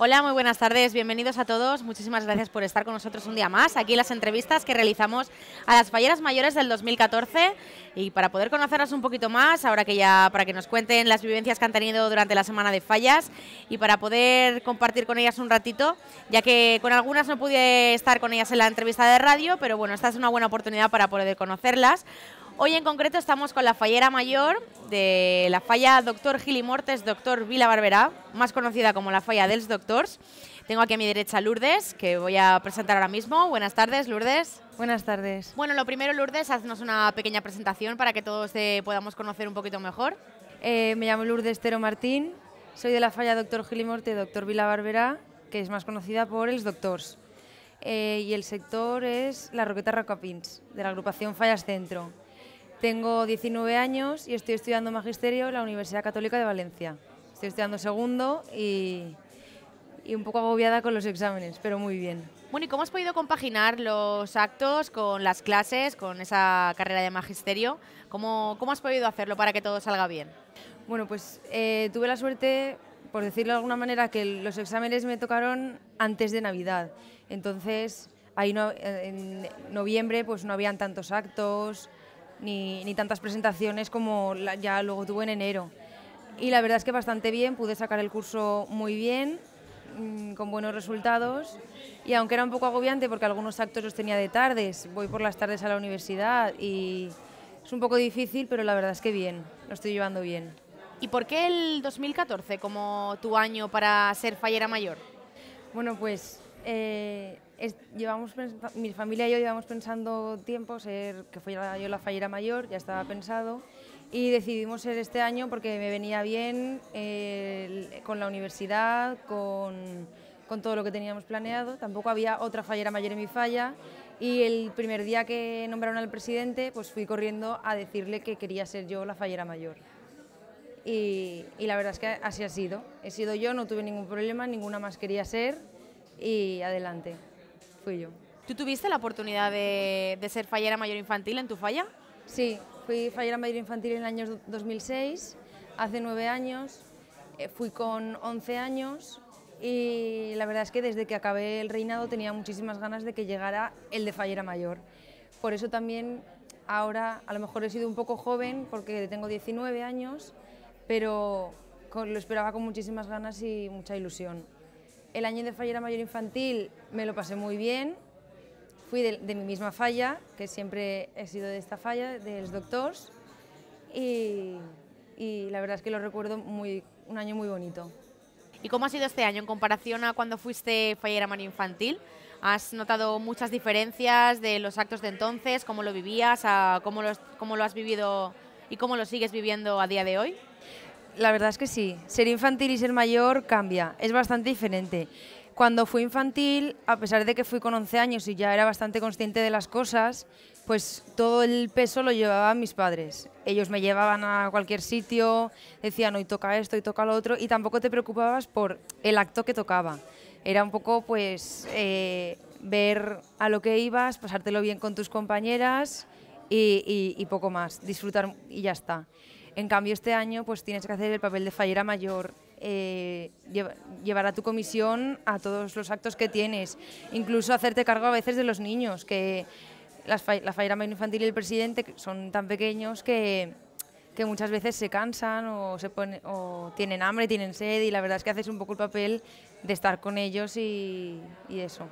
Hola, muy buenas tardes, bienvenidos a todos. Muchísimas gracias por estar con nosotros un día más aquí en las entrevistas que realizamos a las falleras mayores del 2014 y para poder conocerlas un poquito más, ahora que ya para que nos cuenten las vivencias que han tenido durante la semana de fallas y para poder compartir con ellas un ratito, ya que con algunas no pude estar con ellas en la entrevista de radio, pero bueno, esta es una buena oportunidad para poder conocerlas. Hoy en concreto estamos con la fallera mayor de la falla Doctor Gilimortes, Doctor Vila Barberá, más conocida como la falla dels Doctors. Tengo aquí a mi derecha Lourdes, que voy a presentar ahora mismo. Buenas tardes, Lourdes. Buenas tardes. Bueno, lo primero, Lourdes, haznos una pequeña presentación para que todos podamos conocer un poquito mejor. Eh, me llamo Lourdes Tero Martín, soy de la falla Doctor Gilimorte, Doctor Vila Barberá, que es más conocida por els Doctors. Eh, y el sector es la Roqueta Racapins, de la agrupación Fallas Centro. Tengo 19 años y estoy estudiando magisterio en la Universidad Católica de Valencia. Estoy estudiando segundo y, un poco agobiada con los exámenes, pero muy bien. Bueno, ¿y cómo has podido compaginar los actos con las clases, con esa carrera de magisterio? ¿Cómo, cómo has podido hacerlo para que todo salga bien? Bueno, pues eh, tuve la suerte, por decirlo de alguna manera, que los exámenes me tocaron antes de Navidad. Entonces, ahí en noviembre pues no habían tantos actos, ni, tantas presentaciones como ya luego tuve en enero. Y la verdad es que bastante bien, pude sacar el curso muy bien, mm, con buenos resultados y aunque era un poco agobiante porque algunos actos los tenía de tardes, voy por las tardes a la universidad y es un poco difícil, pero la verdad es que bien, lo estoy llevando bien. ¿Y por qué el 2014 como tu año para ser fallera mayor? Bueno, pues eh, llevamos mi familia y yo llevamos pensando tiempo ser que fuera yo la fallera mayor, ya estaba pensado y decidimos ser este año porque me venía bien eh, con la universidad, con, con, todo lo que teníamos planeado. Tampoco había otra fallera mayor en mi falla y el primer día que nombraron al presidente pues fui corriendo a decirle que quería ser yo la fallera mayor. Y, y la verdad es que así ha sido. He sido yo, no tuve ningún problema, ninguna más quería ser y adelante fui yo. ¿Tú tuviste la oportunidad de, de ser fallera mayor infantil en tu falla? Sí, fui fallera mayor infantil en el año 2006, hace nueve años, eh, fui con 11 años y la verdad es que desde que acabé el reinado tenía muchísimas ganas de que llegara el de fallera mayor. Por eso también ahora a lo mejor he sido un poco joven porque tengo 19 años, pero lo esperaba con muchísimas ganas y mucha ilusión. El año de fallera mayor infantil me lo pasé muy bien. Fui de, mi misma falla, que siempre he sido de esta falla, de los doctores. Y, la verdad es que lo recuerdo muy, un año muy bonito. ¿Y cómo ha sido este año en comparación a cuando fuiste fallera Mayor infantil? ¿Has notado muchas diferencias de los actos de entonces, cómo lo vivías, a ah, cómo lo has vivido y cómo lo sigues viviendo a día de hoy? La verdad es que sí. Ser infantil y ser mayor cambia, es bastante diferente. Cuando fui infantil, a pesar de que fui con 11 años y ya era bastante consciente de las cosas, pues todo el peso lo llevaban mis padres. Ellos me llevaban a cualquier sitio, decían hoy toca esto, y toca lo otro, y tampoco te preocupabas por el acto que tocaba. Era un poco pues eh, ver a lo que ibas, pasártelo bien con tus compañeras y, y poco más, disfrutar y ya está. En cambio, este año pues tienes que hacer el papel de fallera mayor, eh, llevar a tu comisión a todos los actos que tienes, incluso hacerte cargo a veces de los niños, que la fallera mayor infantil y el presidente son tan pequeños que, muchas veces se cansan o, se pone, o tienen hambre, tienen sed y la verdad es que haces un poco el papel de estar con ellos y eso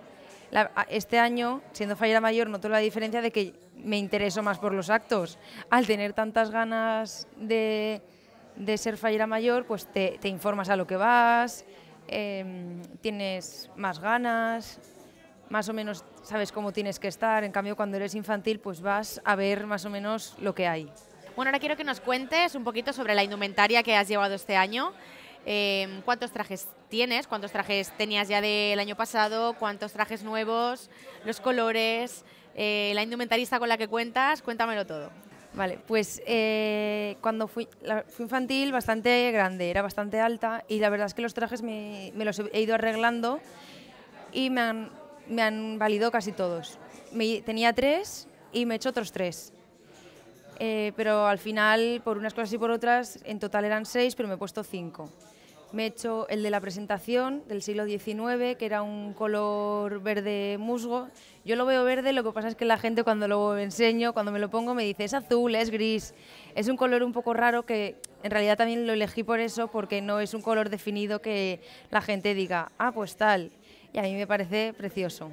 este año, siendo fallera mayor, noto la diferencia de que me intereso más por los actos. Al tener tantas ganas de, ser fallera mayor, pues te, informas a lo que vas, em, tienes más ganas, más o menos sabes cómo tienes que estar. En cambio, cuando eres infantil, pues vas a ver más o menos lo que hay. Bueno, ahora quiero que nos cuentes un poquito sobre la indumentaria que has llevado este año. Em, cuántos trajes tienes, cuántos trajes tenías ya del año pasado, cuántos trajes nuevos, los colores, eh, la indumentarista con la que cuentas, cuéntamelo todo. Vale, pues eh, cuando fui, infantil bastante grande, era bastante alta y la verdad es que los trajes me, los he ido arreglando y me han, me valido casi todos. tenía tres y me he hecho otros tres. Eh, pero al final, por unas cosas y por otras, en total eran seis, pero me he puesto cinco. Me he hecho el de la presentación del siglo XIX, que era un color verde musgo. Yo lo veo verde, lo que pasa es que la gente cuando lo enseño, cuando me lo pongo, me dice es azul, es gris. Es un color un poco raro que en realidad también lo elegí por eso, porque no es un color definido que la gente diga, ah, pues tal. Y a mí me parece precioso.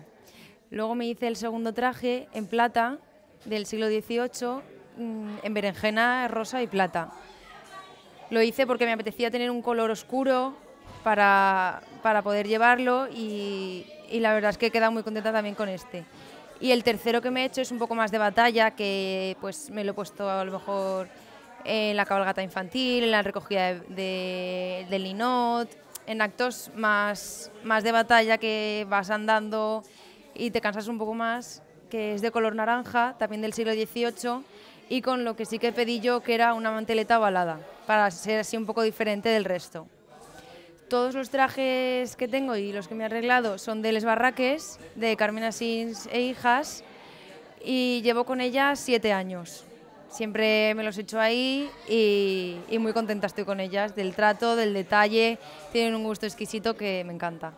Luego me hice el segundo traje en plata del siglo XVIII, mm, en berenjena, rosa y plata. Lo hice porque me apetecía tener un color oscuro para, poder llevarlo y, la verdad es que he quedado muy contenta también con este. Y el tercero que me he hecho es un poco más de batalla, que pues me lo he puesto a lo mejor en la cabalgata infantil, en la recogida del de, linot, en actos más, más de batalla que vas andando y te cansas un poco más, que es de color naranja, también del siglo XVIII y con lo que sí que pedí yo, que era una manteleta ovalada, para ser así un poco diferente del resto. Todos los trajes que tengo y los que me he arreglado son de Les Barraques, de Carmen Asins e Hijas, y llevo con ellas siete años. Siempre me los he hecho ahí y, y muy contenta estoy con ellas, del trato, del detalle, tienen un gusto exquisito que me encanta.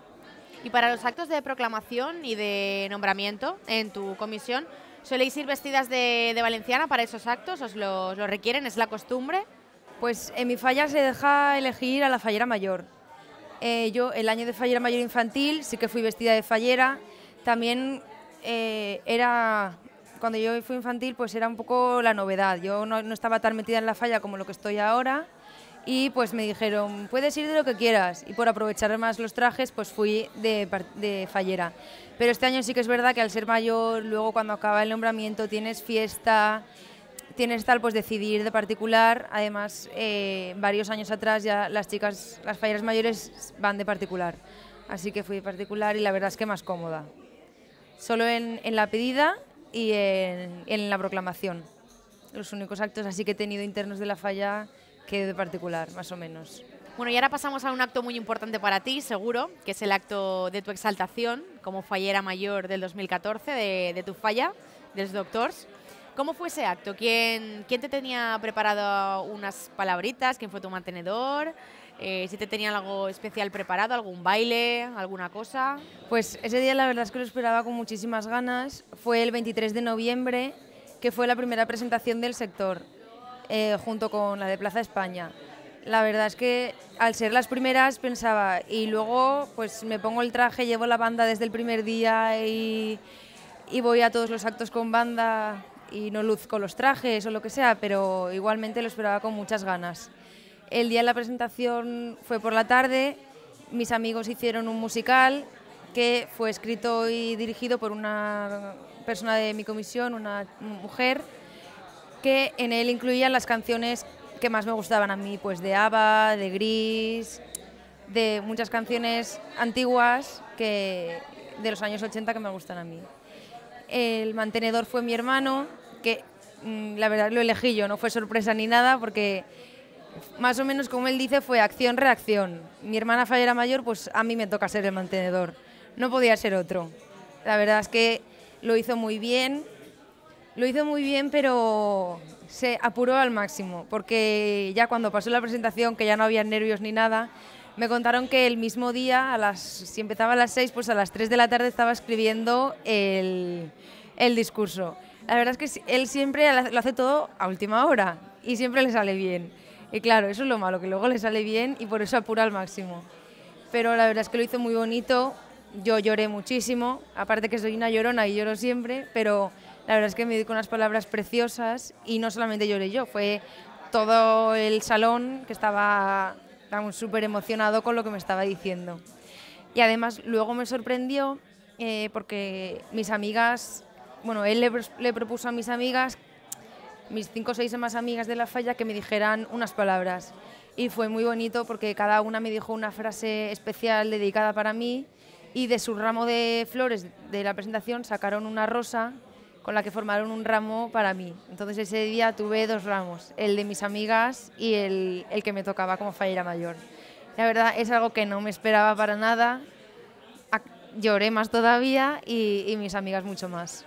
Y para los actos de proclamación y de nombramiento en tu comisión, ¿Soléis ir vestidas de, valenciana para esos actos? ¿Os lo, requieren? ¿Es la costumbre? Pues en mi falla se deja elegir a la fallera mayor. Eh, yo el año de fallera mayor infantil sí que fui vestida de fallera. También eh, era, cuando yo fui infantil, pues era un poco la novedad. Yo no, no estaba tan metida en la falla como lo que estoy ahora y pues me dijeron, puedes ir de lo que quieras. Y por aprovechar más los trajes, pues fui de, fallera. Pero este año sí que es verdad que al ser mayor, luego cuando acaba el nombramiento tienes fiesta, tienes tal, pues decidir de particular. Además, eh, varios años atrás ya las chicas, las falleras mayores van de particular. Así que fui de particular y la verdad es que más cómoda. Solo en, la pedida y en, en la proclamación. Los únicos actos así que he tenido internos de la falla Qué de particular, más o menos. Bueno, y ahora pasamos a un acto muy importante para ti, seguro, que es el acto de tu exaltación como fallera mayor del 2014, de, tu falla, de los doctors. ¿Cómo fue ese acto? ¿Quién, ¿Quién, te tenía preparado unas palabritas? ¿Quién fue tu mantenedor? Eh, ¿Si te tenía algo especial preparado? ¿Algún baile? ¿Alguna cosa? Pues ese día la verdad es que lo esperaba con muchísimas ganas. Fue el 23 de noviembre, que fue la primera presentación del sector. Eh, junto con la de Plaza España. La verdad es que al ser las primeras pensaba, y luego pues me pongo el traje, llevo la banda desde el primer día y, y voy a todos los actos con banda y no luzco los trajes o lo que sea, pero igualmente lo esperaba con muchas ganas. El día de la presentación fue por la tarde, mis amigos hicieron un musical que fue escrito y dirigido por una persona de mi comisión, una mujer, que en él incluían las canciones que más me gustaban a mí, pues de ABBA, de Gris, de muchas canciones antiguas que de los años 80 que me gustan a mí. El mantenedor fue mi hermano, que mm, la verdad lo elegí yo, no fue sorpresa ni nada, porque más o menos como él dice fue acción-reacción. Mi hermana fallera mayor, pues a mí me toca ser el mantenedor, no podía ser otro. La verdad es que lo hizo muy bien, lo hizo muy bien, pero se apuró al máximo, porque ya cuando pasó la presentación, que ya no había nervios ni nada, me contaron que el mismo día, a las, si empezaba a las 6, pues a las 3 de la tarde estaba escribiendo el, el discurso. La verdad es que él siempre lo hace todo a última hora y siempre le sale bien. Y claro, eso es lo malo, que luego le sale bien y por eso apura al máximo. Pero la verdad es que lo hizo muy bonito, yo lloré muchísimo, aparte que soy una llorona y lloro siempre, pero la verdad es que me dijo unas palabras preciosas y no solamente lloré yo, fue todo el salón que estaba súper emocionado con lo que me estaba diciendo. Y además luego me sorprendió eh, porque mis amigas, bueno, él le, le propuso a mis amigas, mis cinco o seis más amigas de la falla, que me dijeran unas palabras. Y fue muy bonito porque cada una me dijo una frase especial dedicada para mí y de su ramo de flores de la presentación sacaron una rosa con la que formaron un ramo para mí. Entonces ese día tuve dos ramos, el de mis amigas y el, que me tocaba como fallera mayor. La verdad es algo que no me esperaba para nada, lloré más todavía y, y mis amigas mucho más.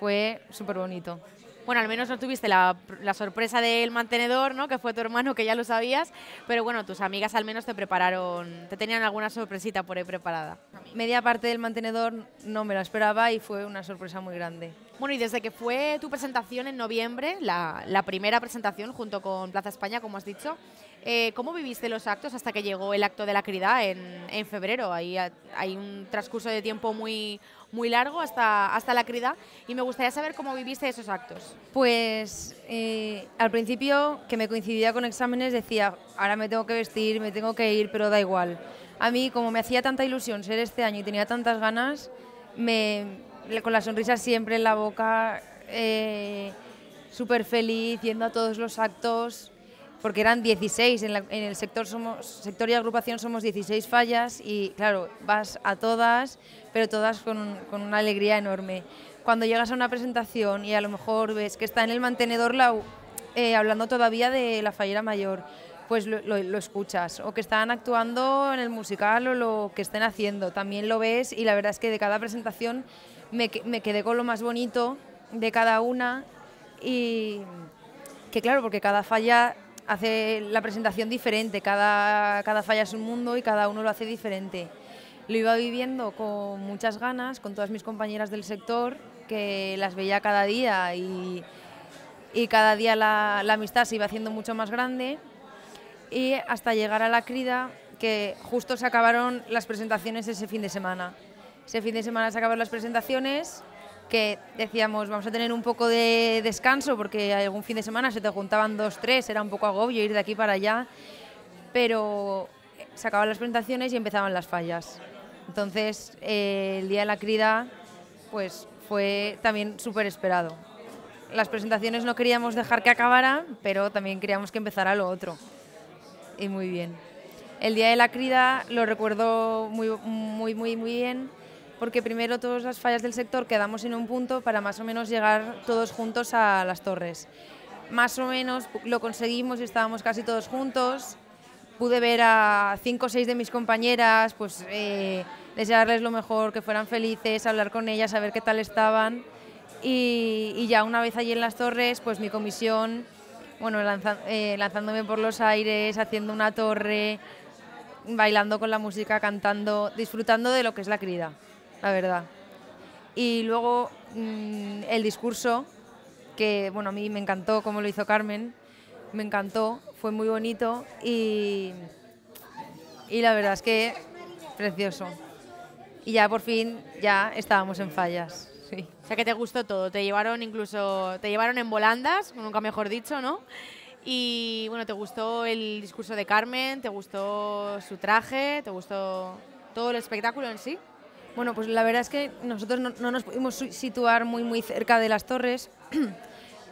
Fue súper bonito bueno, al menos no tuviste la, sorpresa del mantenedor, ¿no? Que fue tu hermano, que ya lo sabías, pero bueno, tus amigas al menos te prepararon, te tenían alguna sorpresita por ahí preparada. Media parte del mantenedor no me lo esperaba y fue una sorpresa muy grande. Bueno, y desde que fue tu presentación en noviembre, la, primera presentación junto con Plaza España, como has dicho, eh, ¿cómo viviste los actos hasta que llegó el acto de la crida en, en febrero? Ahí hay un transcurso de tiempo muy, muy largo hasta, hasta la crida y me gustaría saber cómo viviste esos actos. Pues eh, al principio que me coincidía con exámenes decía, ahora me tengo que vestir, me tengo que ir, pero da igual. A mí como me hacía tanta ilusión ser este año y tenía tantas ganas, me, con la sonrisa siempre en la boca, eh, súper feliz, yendo a todos los actos porque eran 16, en, el sector, somos, y agrupación somos 16 fallas y claro, vas a todas, pero todas con, con una alegría enorme. Cuando llegas a una presentación y a lo mejor ves que está en el mantenedor la, eh, hablando todavía de la fallera mayor, pues lo, lo, escuchas, o que están actuando en el musical o lo que estén haciendo, también lo ves y la verdad es que de cada presentación me, me quedé con lo más bonito de cada una y que claro, porque cada falla hace la presentación diferente, cada, falla es un mundo y cada uno lo hace diferente. Lo iba viviendo con muchas ganas, con todas mis compañeras del sector, que las veía cada día y, cada día la, la amistad se iba haciendo mucho más grande y hasta llegar a la crida que justo se acabaron las presentaciones ese fin de semana. Ese fin de semana se acabaron las presentaciones que decíamos vamos a tener un poco de descanso porque algún fin de semana se te juntaban dos, tres, era un poco agobio ir de aquí para allá, pero eh, se acababan las presentaciones y empezaban las fallas. Entonces eh, el día de la crida pues fue también súper esperado. Las presentaciones no queríamos dejar que acabaran... pero también queríamos que empezara lo otro. Y muy bien. El día de la crida lo recuerdo muy, muy, muy, muy bien porque primero todas las fallas del sector quedamos en un punto para más o menos llegar todos juntos a las torres. Más o menos lo conseguimos y estábamos casi todos juntos. Pude ver a cinco o seis de mis compañeras, pues eh, desearles lo mejor, que fueran felices, hablar con ellas, saber qué tal estaban. Y, ya una vez allí en las torres, pues mi comisión, bueno, eh, lanzándome por los aires, haciendo una torre, bailando con la música, cantando, disfrutando de lo que es la crida la verdad. Y luego mm, el discurso, que bueno, a mí me encantó como lo hizo Carmen, me encantó, fue muy bonito y, y la verdad es que precioso. Y ya por fin ya estábamos en fallas. Sí. O sea que te gustó todo, te llevaron incluso, te llevaron en volandas, nunca mejor dicho, ¿no? Y bueno, te gustó el discurso de Carmen, te gustó su traje, te gustó todo el espectáculo en sí. Bueno, pues la verdad es que nosotros no, nos pudimos situar muy, muy cerca de las torres.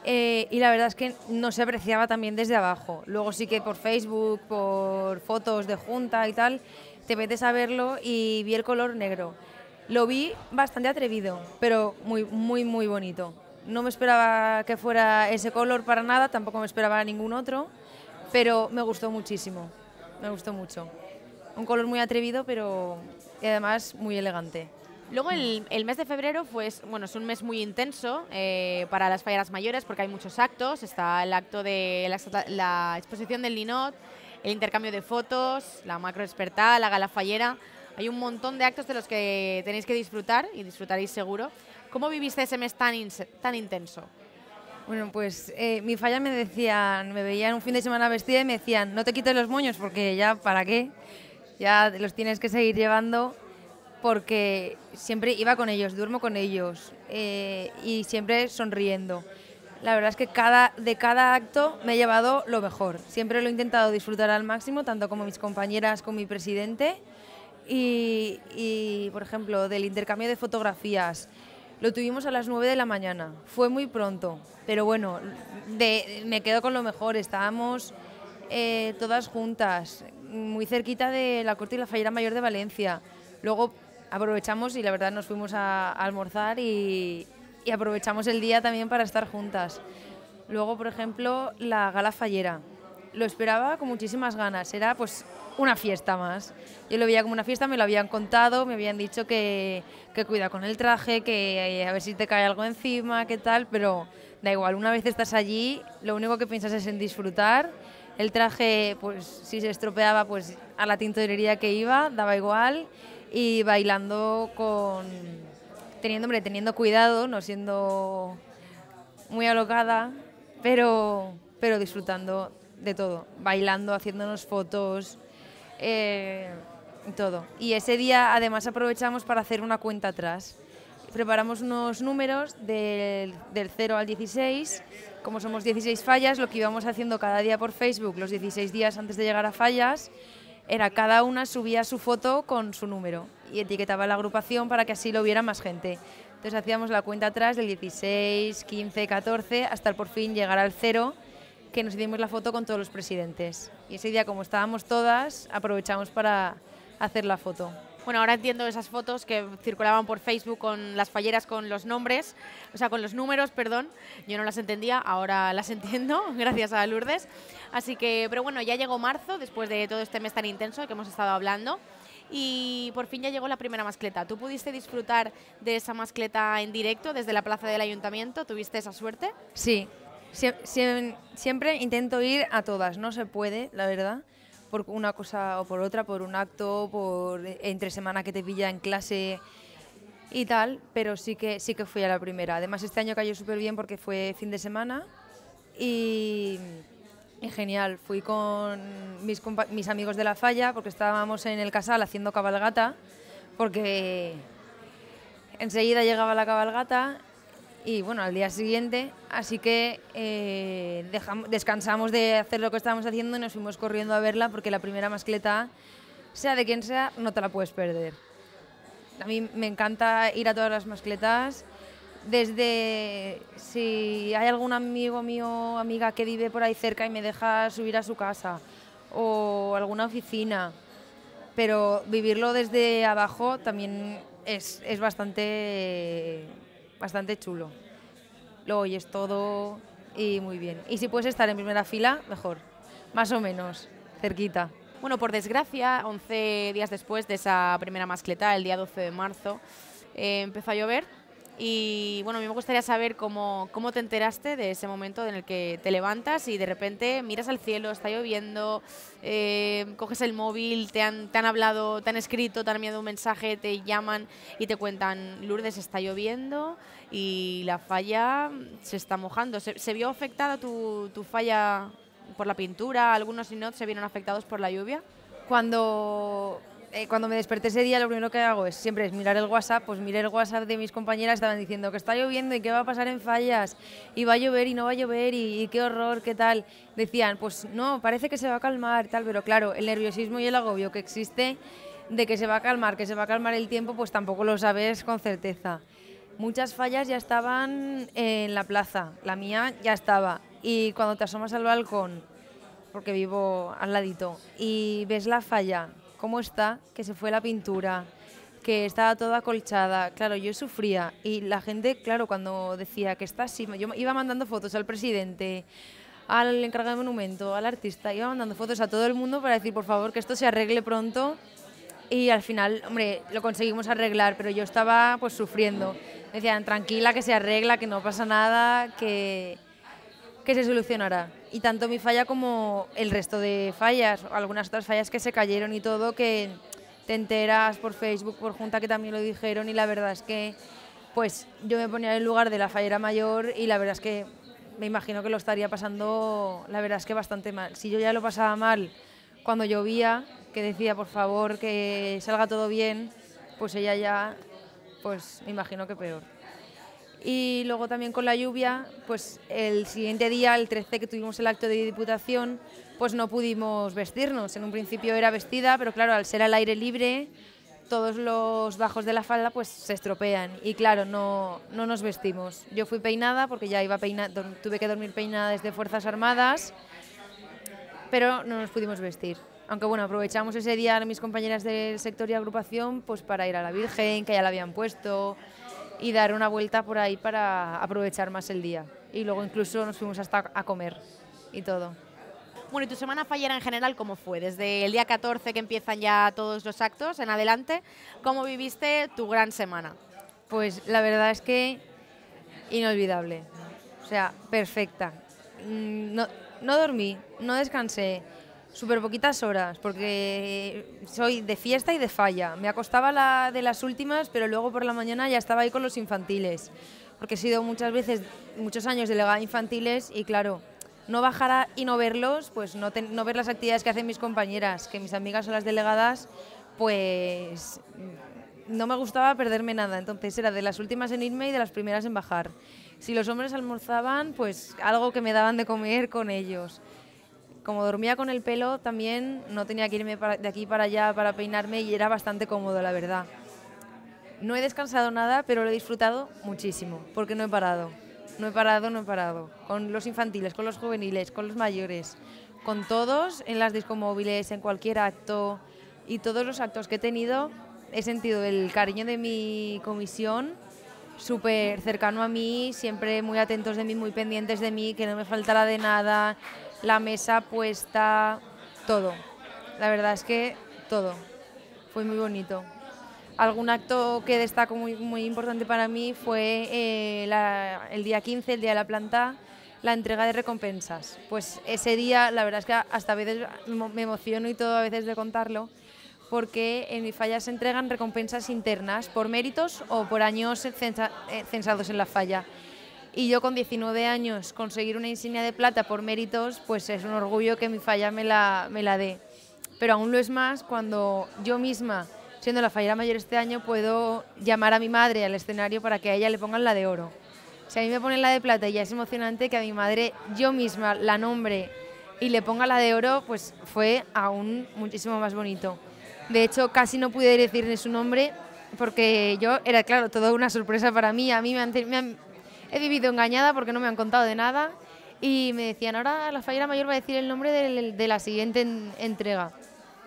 Eh, y la verdad es que no se apreciaba también desde abajo. Luego sí que por Facebook, por fotos de junta y tal, te metes a verlo y vi el color negro. Lo vi bastante atrevido, pero muy, muy, muy bonito. No me esperaba que fuera ese color para nada, tampoco me esperaba ningún otro, pero me gustó muchísimo, me gustó mucho. Un color muy atrevido, pero y además muy elegante. Luego el, el, mes de febrero pues, bueno, es un mes muy intenso eh, para las falleras mayores porque hay muchos actos. Está el acto de la, exposición del Linot, el intercambio de fotos, la macro la gala fallera. Hay un montón de actos de los que tenéis que disfrutar y disfrutaréis seguro. ¿Cómo viviste ese mes tan, tan intenso? Bueno, pues eh, mi falla me decían, me veían un fin de semana vestida y me decían, no te quites los moños porque ya, ¿para qué? ya los tienes que seguir llevando porque siempre iba con ellos, duermo con ellos eh, y siempre sonriendo. La verdad es que cada, de cada acto me he llevado lo mejor. Siempre lo he intentado disfrutar al máximo, tanto como mis compañeras, como mi presidente. Y, por ejemplo, del intercambio de fotografías, lo tuvimos a las 9 de la mañana. Fue muy pronto, pero bueno, de, me quedo con lo mejor. Estábamos eh, todas juntas, muy cerquita de la Corte y la Fallera Mayor de Valencia. Luego aprovechamos y la verdad nos fuimos a, almorzar y, aprovechamos el día también para estar juntas. Luego, por ejemplo, la Gala Fallera. Lo esperaba con muchísimas ganas, era pues una fiesta más. Yo lo veía como una fiesta, me lo habían contado, me habían dicho que, que cuida con el traje, que eh, a ver si te cae algo encima, qué tal, pero da igual, una vez estás allí, lo único que piensas es en disfrutar el traje, pues si se estropeaba, pues a la tintorería que iba, daba igual, y bailando con, teniendo, teniendo cuidado, no siendo muy alocada, pero, pero disfrutando de todo, bailando, haciéndonos fotos, eh, todo. Y ese día además aprovechamos para hacer una cuenta atrás preparamos unos números del, del 0 al 16. Como somos 16 fallas, lo que íbamos haciendo cada día por Facebook, los 16 días antes de llegar a fallas, era cada una subía su foto con su número y etiquetaba la agrupación para que así lo viera más gente. Entonces hacíamos la cuenta atrás del 16, 15, 14, hasta por fin llegar al 0, que nos hicimos la foto con todos los presidentes. Y ese día, como estábamos todas, aprovechamos para hacer la foto. Bueno, ahora entiendo esas fotos que circulaban por Facebook con las falleras con los nombres, o sea, con los números, perdón. Yo no las entendía, ahora las entiendo, gracias a Lourdes. Así que, pero bueno, ya llegó marzo, después de todo este mes tan intenso que hemos estado hablando. Y por fin ya llegó la primera mascleta. ¿Tú pudiste disfrutar de esa mascleta en directo desde la plaza del ayuntamiento? ¿Tuviste esa suerte? Sí, siempre intento ir a todas, no se puede, la verdad por una cosa o por otra, por un acto, por entre semana que te pilla en clase y tal, pero sí que, sí que fui a la primera. Además este año cayó súper bien porque fue fin de semana y, genial, fui con mis, mis amigos de la falla porque estábamos en el casal haciendo cabalgata porque enseguida llegaba la cabalgata y bueno, al día siguiente, así que eh, descansamos de hacer lo que estábamos haciendo y nos fuimos corriendo a verla porque la primera mascleta, sea de quien sea, no te la puedes perder. A mí me encanta ir a todas las mascletas, desde si hay algún amigo mío amiga que vive por ahí cerca y me deja subir a su casa o alguna oficina, pero vivirlo desde abajo también es, bastante bastante chulo. Lo oyes todo y muy bien. Y si puedes estar en primera fila, mejor, más o menos, cerquita. Bueno, por desgracia, 11 días después de esa primera mascleta, el día 12 de marzo, eh, empezó a llover y bueno, a mí me gustaría saber cómo, te enteraste de ese momento en el que te levantas y de repente miras al cielo, está lloviendo, eh, coges el móvil, te han, te han, hablado, te han escrito, te han enviado un mensaje, te llaman y te cuentan, Lourdes, está lloviendo, y la falla se está mojando. ¿Se, vio afectada tu, falla por la pintura? ¿Algunos no se vieron afectados por la lluvia? Cuando, eh, cuando me desperté ese día, lo primero que hago es siempre es mirar el WhatsApp. Pues miré el WhatsApp de mis compañeras, estaban diciendo que está lloviendo y qué va a pasar en fallas, y va a llover y no va a llover, y, y qué horror, qué tal. Decían, pues no, parece que se va a calmar, tal, pero claro, el nerviosismo y el agobio que existe de que se va a calmar, que se va a calmar el tiempo, pues tampoco lo sabes con certeza muchas fallas ya estaban en la plaza, la mía ya estaba. Y cuando te asomas al balcón, porque vivo al ladito, y ves la falla, cómo está, que se fue la pintura, que estaba toda colchada. Claro, yo sufría. Y la gente, claro, cuando decía que está así, yo iba mandando fotos al presidente, al encargado de monumento, al artista, iba mandando fotos a todo el mundo para decir, por favor, que esto se arregle pronto. Y al final, hombre, lo conseguimos arreglar, pero yo estaba pues sufriendo decían, tranquila, que se arregla, que no pasa nada, que, que se solucionará. Y tanto mi falla como el resto de fallas, algunas otras fallas que se cayeron y todo, que te enteras por Facebook, por junta, que también lo dijeron y la verdad es que pues yo me ponía en el lugar de la fallera mayor y la verdad es que me imagino que lo estaría pasando, la verdad es que bastante mal. Si yo ya lo pasaba mal cuando llovía, que decía por favor que salga todo bien, pues ella ya pues me imagino que peor. Y luego también con la lluvia, pues el siguiente día, el 13 que tuvimos el acto de diputación, pues no pudimos vestirnos. En un principio era vestida, pero claro, al ser al aire libre, todos los bajos de la falda pues se estropean y claro, no, nos vestimos. Yo fui peinada porque ya iba peinada tuve que dormir peinada desde Fuerzas Armadas, pero no nos pudimos vestir. Aunque bueno, aprovechamos ese día mis compañeras del sector y agrupación pues para ir a la Virgen, que ya la habían puesto, y dar una vuelta por ahí para aprovechar más el día. Y luego incluso nos fuimos hasta a comer y todo. Bueno, ¿y tu semana fallera en general cómo fue? Desde el día 14 que empiezan ya todos los actos en adelante, ¿cómo viviste tu gran semana? Pues la verdad es que inolvidable, o sea, perfecta. Mm, no, no dormí, no descansé, Súper poquitas horas, porque soy de fiesta y de falla. Me acostaba de las últimas, pero luego por la mañana ya estaba ahí con los infantiles, porque he sido muchas veces, muchos años delegada de infantiles y claro, no bajar y no verlos, pues no ver las actividades que hacen mis compañeras, que mis amigas son las delegadas, pues no me gustaba perderme nada, entonces era de las últimas en irme y de las primeras en bajar. Si los hombres almorzaban, pues algo que me daban de comer con ellos como dormía con el pelo también, no tenía que irme de aquí para allá para peinarme y era bastante cómodo, la verdad. No he descansado nada, pero lo he disfrutado muchísimo, porque no he parado. No he parado, no he parado. Con los infantiles, con los juveniles, con los mayores, con todos, en las discomóviles, en cualquier acto y todos los actos que he tenido, he sentido el cariño de mi comisión súper cercano a mí, siempre muy atentos de mí, muy pendientes de mí, que no me faltara de nada, la mesa puesta, todo. La verdad es que todo. Fue muy bonito. Algún acto que destaco muy, importante para mí fue eh, el día 15, el día de la planta, la entrega de recompensas. Pues ese día, la verdad es que hasta a veces me emociono y todo a veces de contarlo, porque en mi falla se entregan recompensas internas por méritos o por años eh, censados en la falla y yo con 19 años conseguir una insignia de plata por méritos, pues es un orgullo que mi falla me la, me la dé. Pero aún lo es más cuando yo misma, siendo la fallera mayor este año, puedo llamar a mi madre al escenario para que a ella le pongan la de oro. Si a mí me ponen la de plata y ya es emocionante que a mi madre yo misma la nombre y le ponga la de oro, pues fue aún muchísimo más bonito. De hecho, casi no pude decirle su nombre porque yo era, claro, toda una sorpresa para mí. A mí me me han he vivido engañada porque no me han contado de nada. Y me decían, ahora la fallera mayor va a decir el nombre de, la siguiente entrega.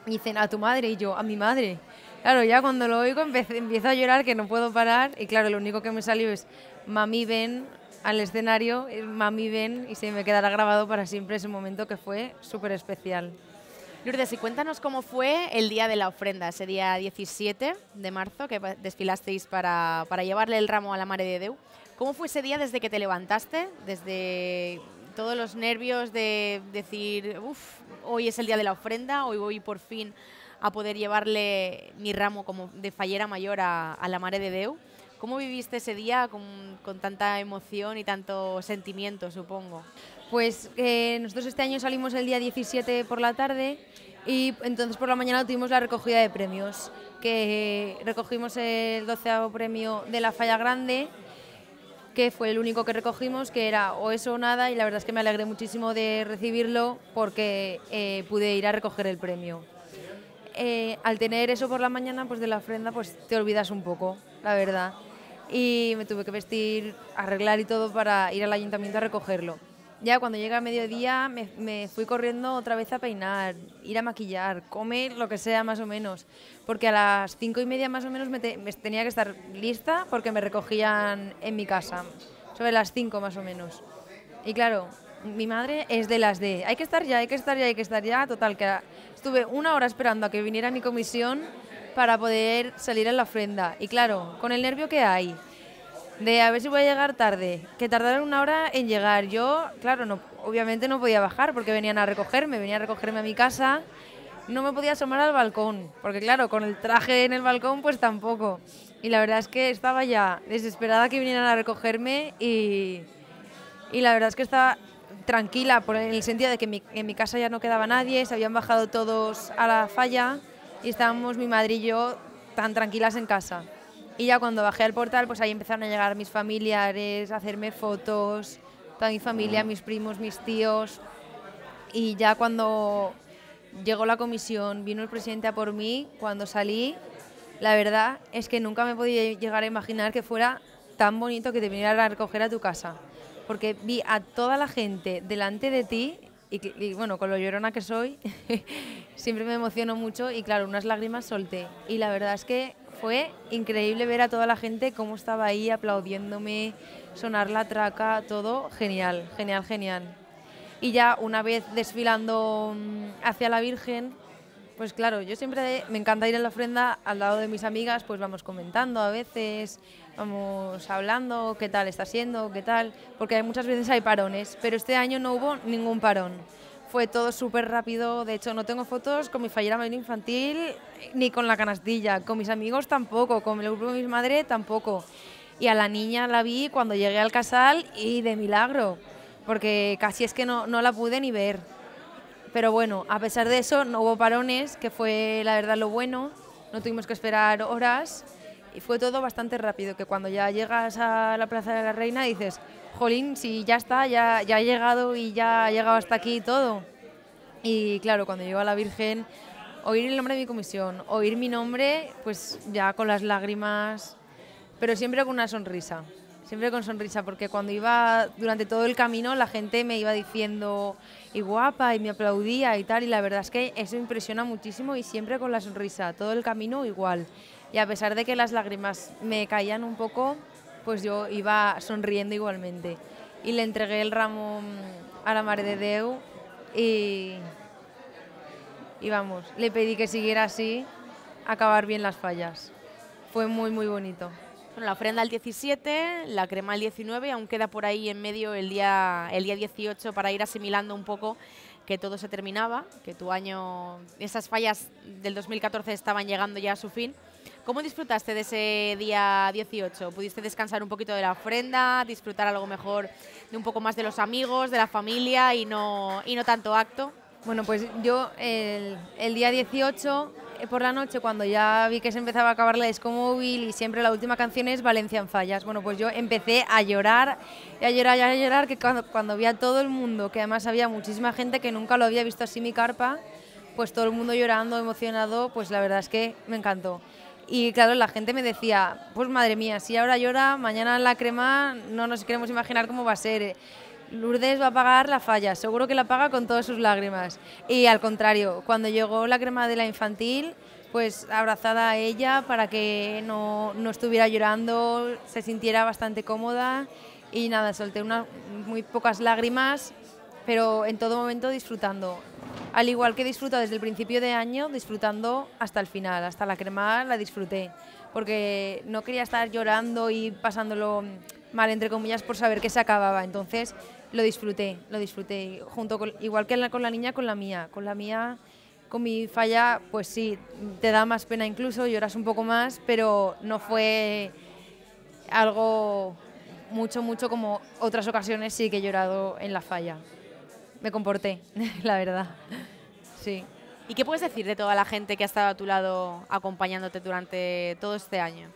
Y dicen, a tu madre, y yo, a mi madre. Claro, ya cuando lo oigo empecé, empiezo a llorar que no puedo parar. Y claro, lo único que me salió es, mami, ven al escenario, eh, mami, ven, y se me quedará grabado para siempre ese momento que fue súper especial. Lourdes, y cuéntanos cómo fue el día de la ofrenda, ese día 17 de marzo que desfilasteis para, para llevarle el ramo a la Madre de Deu. ¿Cómo fue ese día desde que te levantaste? Desde todos los nervios de decir, uff, hoy es el día de la ofrenda, hoy voy por fin a poder llevarle mi ramo como de fallera mayor a, la Mare de Deu. ¿Cómo viviste ese día con, tanta emoción y tanto sentimiento, supongo? Pues eh, nosotros este año salimos el día 17 por la tarde y entonces por la mañana tuvimos la recogida de premios, que recogimos el 12 premio de la Falla Grande que fue el único que recogimos, que era o eso o nada, y la verdad es que me alegré muchísimo de recibirlo porque eh, pude ir a recoger el premio. Eh, al tener eso por la mañana, pues de la ofrenda, pues te olvidas un poco, la verdad. Y me tuve que vestir, arreglar y todo para ir al ayuntamiento a recogerlo. Ya cuando llega a mediodía me, fui corriendo otra vez a peinar, ir a maquillar, comer, lo que sea más o menos. Porque a las cinco y media más o menos tenía que estar lista porque me recogían en mi casa. Sobre las cinco más o menos. Y claro, mi madre es de las de, hay que estar ya, hay que estar ya, hay que estar ya. Total, que estuve una hora esperando a que viniera mi comisión para poder salir a la ofrenda. Y claro, con el nervio que hay, de a ver si voy a llegar tarde, que tardaron una hora en llegar. Yo, claro, no, obviamente no podía bajar porque venían a recogerme, venían a recogerme a mi casa, no me podía asomar al balcón, porque claro, con el traje en el balcón pues tampoco. Y la verdad es que estaba ya desesperada que vinieran a recogerme y, y la verdad es que estaba tranquila por el sentido de que mi, en mi casa ya no quedaba nadie, se habían bajado todos a la falla y estábamos mi madre y yo tan tranquilas en casa. Y ya cuando bajé al portal, pues ahí empezaron a llegar mis familiares, a hacerme fotos, toda mi familia, mis primos, mis tíos. Y ya cuando llegó la comisión, vino el presidente a por mí, cuando salí, la verdad es que nunca me podía llegar a imaginar que fuera tan bonito que te viniera a recoger a tu casa. Porque vi a toda la gente delante de ti y, y, bueno, con lo llorona que soy, siempre me emociono mucho y claro, unas lágrimas solté. Y la verdad es que fue increíble ver a toda la gente cómo estaba ahí aplaudiéndome, sonar la traca, todo genial, genial, genial. Y ya una vez desfilando mm, hacia la Virgen, pues claro, yo siempre me encanta ir en la ofrenda al lado de mis amigas, pues vamos comentando a veces, vamos hablando, qué tal está siendo, qué tal, porque muchas veces hay parones, pero este año no hubo ningún parón fue todo súper rápido. De hecho, no tengo fotos con mi fallera infantil ni con la canastilla, con mis amigos tampoco, con el grupo de mis madre tampoco. Y a la niña la vi cuando llegué al casal y de milagro, porque casi es que no, no la pude ni ver. Pero bueno, a pesar de eso, no hubo parones, que fue la verdad lo bueno. No tuvimos que esperar horas y fue todo bastante rápido, que cuando ya llegas a la Plaza de la Reina dices, jolín, si ya está, ya, ya ha llegado y ya ha llegado hasta aquí y todo. Y claro, cuando llegó a la Virgen, oír el nombre de mi comisión, oír mi nombre, pues ya con las lágrimas, pero siempre con una sonrisa, siempre con sonrisa, porque cuando iba durante todo el camino la gente me iba diciendo y guapa y me aplaudía y tal, y la verdad es que eso impresiona muchísimo y siempre con la sonrisa, todo el camino igual y a pesar de que las lágrimas me caían un poco, pues yo iba sonriendo igualmente. Y le entregué el ramo a la mar de Deu y, le pedí que siguiera así, acabar bien las fallas. Fue muy, muy bonito. la ofrenda el 17, la crema el 19, aún queda por ahí en medio el día, el día 18 para ir asimilando un poco que todo se terminaba, que tu año, esas fallas del 2014 estaban llegando ya a su fin. ¿Cómo disfrutaste de ese día 18? ¿Pudiste descansar un poquito de la ofrenda, disfrutar algo mejor de un poco más de los amigos, de la familia y no, y no tanto acto? Bueno, pues yo el, día 18 eh, por la noche, cuando ya vi que se empezaba a acabar la disco y siempre la última canción es Valencia en Fallas, bueno, pues yo empecé a llorar, y a llorar, y a llorar, que cuando vi a todo el mundo, que además había muchísima gente que nunca lo había visto así mi carpa, pues todo el mundo llorando, emocionado, pues la verdad es que me encantó. Y claro, la gente me decía, pues madre mía, si ahora llora, mañana la crema no nos queremos imaginar cómo va a ser. Lourdes va a pagar la falla, seguro que la paga con todas sus lágrimas. Y al contrario, cuando llegó la crema de la infantil, pues abrazada a ella para que no, no estuviera llorando, se sintiera bastante cómoda y nada, solté unas muy pocas lágrimas, pero en todo momento disfrutando. Al igual que disfruto desde el principio de año, disfrutando hasta el final, hasta la crema la disfruté, porque no quería estar llorando y pasándolo mal, entre comillas, por saber que se acababa. Entonces lo disfruté, lo disfruté, junto igual que con la niña, con la mía. Con la mía, con mi falla, pues sí, te da más pena incluso, lloras un poco más, pero no fue algo mucho, mucho como otras ocasiones sí que he llorado en la falla me comporté, la verdad. Sí. ¿Y qué puedes decir de toda la gente que ha estado a tu lado acompañándote durante todo este año?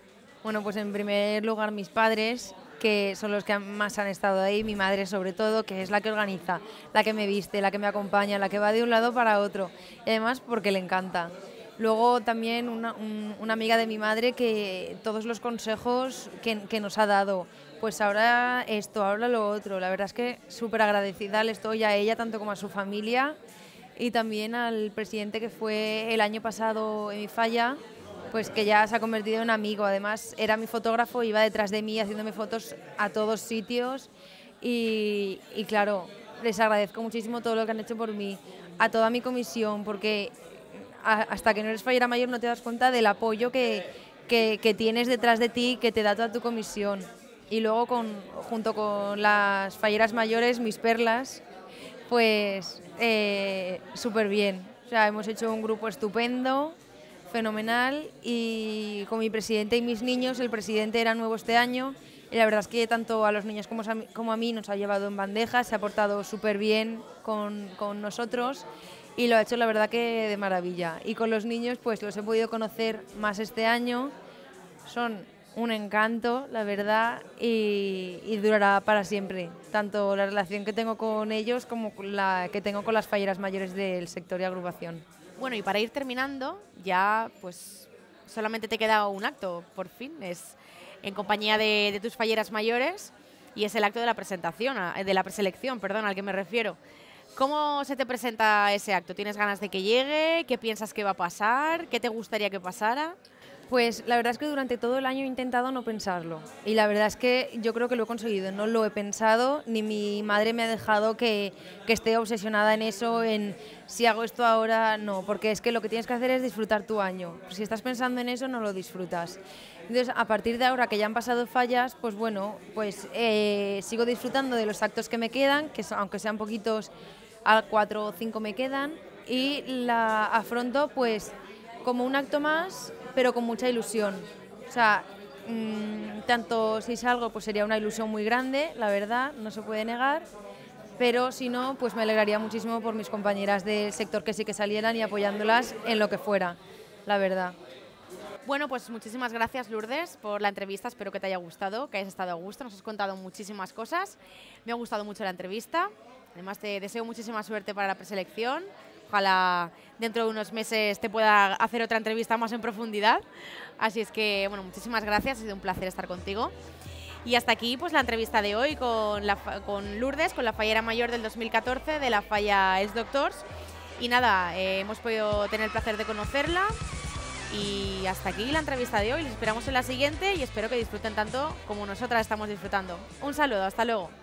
Bueno, pues en primer lugar mis padres, que son los que más han estado ahí, mi madre sobre todo, que es la que organiza, la que me viste, la que me acompaña, la que va de un lado para otro. Y además porque le encanta. Luego también una, amiga de mi madre que todos los consejos que, nos ha dado, pues ahora esto, ahora lo otro. La verdad es que súper agradecida le estoy a ella, tanto como a su familia, y también al presidente que fue el año pasado en mi falla, pues que ya se ha convertido en amigo. Además, era mi fotógrafo, iba detrás de mí haciéndome fotos a todos sitios, y, y claro, les agradezco muchísimo todo lo que han hecho por mí, a toda mi comisión, porque hasta que no eres fallera mayor no te das cuenta del apoyo que, tienes detrás de ti, que te da toda tu comisión. Y luego con, junto con las falleras mayores, mis perlas, pues eh, súper bien. O sea, hemos hecho un grupo estupendo, fenomenal, y con mi presidente y mis niños, el presidente era nuevo este año, y la verdad es que tanto a los niños como a mí, nos ha llevado en bandeja, se ha portado súper bien con, con nosotros y lo ha hecho la verdad que de maravilla. Y con los niños pues los he podido conocer más este año, son un encanto, la verdad, y, durará para siempre, tanto la relación que tengo con ellos como la que tengo con las falleras mayores del sector y agrupación. Bueno, y para ir terminando, ya pues solamente te queda un acto, por fin, es en compañía de, de tus falleras mayores y es el acto de la presentación, de la preselección, perdón, al que me refiero. ¿Cómo se te presenta ese acto? ¿Tienes ganas de que llegue? ¿Qué piensas que va a pasar? ¿Qué te gustaría que pasara? Pues la verdad es que durante todo el año he intentado no pensarlo y la verdad es que yo creo que lo he conseguido, no lo he pensado, ni mi madre me ha dejado que, esté obsesionada en eso, en si hago esto ahora, no, porque es que lo que tienes que hacer es disfrutar tu año, si estás pensando en eso no lo disfrutas. Entonces, a partir de ahora que ya han pasado fallas, pues bueno, pues eh, sigo disfrutando de los actos que me quedan, que aunque sean poquitos, a cuatro o cinco me quedan, y la afronto pues como un acto más pero con mucha ilusión. O sea, mm, tanto si salgo, pues sería una ilusión muy grande, la verdad, no se puede negar. Pero si no, pues me alegraría muchísimo por mis compañeras del sector que sí que salieran y apoyándolas en lo que fuera, la verdad. Bueno, pues muchísimas gracias Lourdes por la entrevista, espero que te haya gustado, que hayas estado a gusto, nos has contado muchísimas cosas, me ha gustado mucho la entrevista, además te deseo muchísima suerte para la preselección ojalá dentro de unos meses te pueda hacer otra entrevista más en profundidad. Así es que, bueno, muchísimas gracias, ha sido un placer estar contigo. Y hasta aquí pues la entrevista de hoy con, la, con Lourdes, con la fallera mayor del 2014 de la falla Es Doctors. Y nada, eh, hemos podido tener el placer de conocerla. Y hasta aquí la entrevista de hoy. Les esperamos en la siguiente y espero que disfruten tanto como nosotras estamos disfrutando. Un saludo, hasta luego.